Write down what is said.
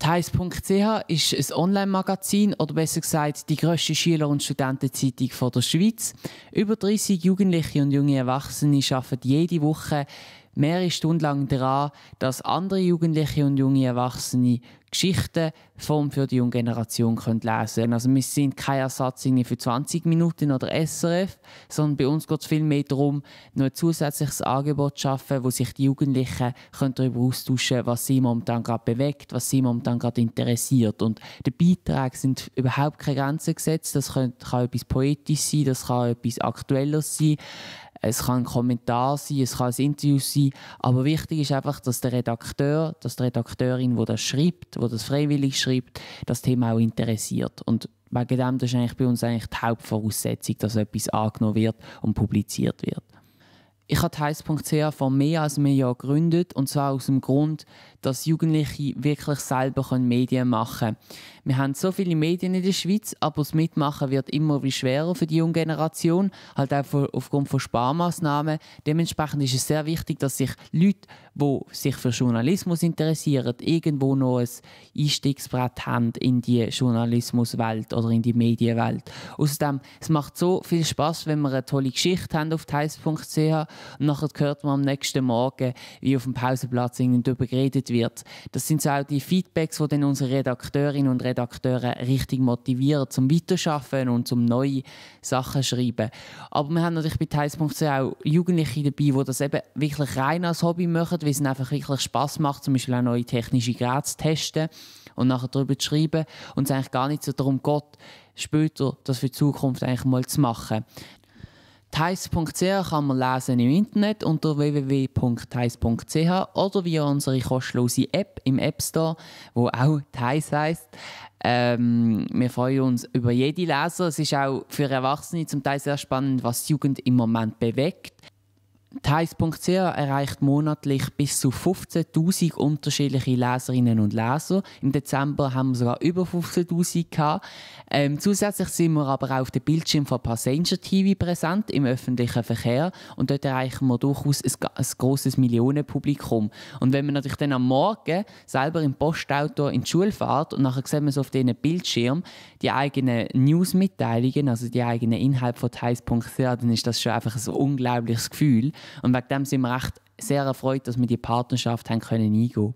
Thais.ch ist ein Online-Magazin oder besser gesagt die grösste Schüler- und Studentenzeitung der Schweiz. Über 30 Jugendliche und junge Erwachsene arbeiten jede Woche mehrere Stunden lang daran, dass andere Jugendliche und junge Erwachsene Geschichten vom für die junge Generation lesen können. Also wir sind kein Ersatz für 20 Minuten oder SRF, sondern bei uns geht es viel mehr darum, noch ein zusätzliches Angebot zu schaffen, wo sich die Jugendlichen können darüber austauschen können, was sie momentan gerade bewegt, was sie momentan gerade interessiert. Und die Beiträge sind überhaupt keine Grenzen gesetzt. Das kann, kann etwas Poetisches sein, das kann etwas Aktuelles sein. Es kann ein Kommentar sein, es kann ein Interview sein, aber wichtig ist einfach, dass der Redakteur, dass die Redakteurin, die das schreibt, wo das freiwillig schreibt, das Thema auch interessiert. Und wegen dem das ist eigentlich bei uns eigentlich die Hauptvoraussetzung, dass etwas angenommen wird und publiziert wird. Ich habe heiß.ch vor mehr als einem Jahr gegründet und zwar aus dem Grund, dass Jugendliche wirklich selber Medien machen können. Wir haben so viele Medien in der Schweiz, aber das Mitmachen wird immer wie schwerer für die junge Generation, halt auch aufgrund von Sparmaßnahmen. Dementsprechend ist es sehr wichtig, dass sich Leute, die sich für Journalismus interessieren, irgendwo noch ein Einstiegsbrett haben in die Journalismuswelt oder in die Medienwelt. Außerdem, es macht so viel Spaß, wenn wir eine tolle Geschichte haben auf theiss.ch und nachher hört man am nächsten Morgen, wie auf dem Pausenplatz irgendwie darüber geredet wird. Das sind so auch die Feedbacks, die dann unsere Redakteurinnen und Redakteure richtig motivieren, zum Weiterschaffen und zum neue Sachen zu schreiben. Aber wir haben natürlich bei Teils.ch auch Jugendliche dabei, die das eben wirklich rein als Hobby machen, weil es ihnen einfach wirklich Spaß macht, zum Beispiel auch neue technische Geräte zu testen und nachher darüber zu schreiben und es eigentlich gar nicht so darum geht, später das für die Zukunft eigentlich mal zu machen. Thais.ch kann man lesen im Internet unter www.thais.ch oder via unsere kostenlose App im App Store, wo auch Thais heißt. Ähm, wir freuen uns über jede Leser. Es ist auch für Erwachsene zum Teil sehr spannend, was die Jugend im Moment bewegt. Thais.ch erreicht monatlich bis zu 15.000 unterschiedliche Leserinnen und Leser. Im Dezember haben wir sogar über 15.000 Ähm, zusätzlich sind wir aber auch auf dem Bildschirm von Passenger TV präsent im öffentlichen Verkehr und dort erreichen wir durchaus ein, ein großes Millionenpublikum. Und wenn man natürlich dann am Morgen selber im Postauto in die Schule fährt und nachher sieht man so auf diesen Bildschirm die eigenen Newsmitteilungen, also die eigenen Inhalte von Thais.ch, dann ist das schon einfach ein unglaubliches Gefühl. Und wegen dem sind wir echt sehr erfreut, dass wir die Partnerschaft haben können eingehen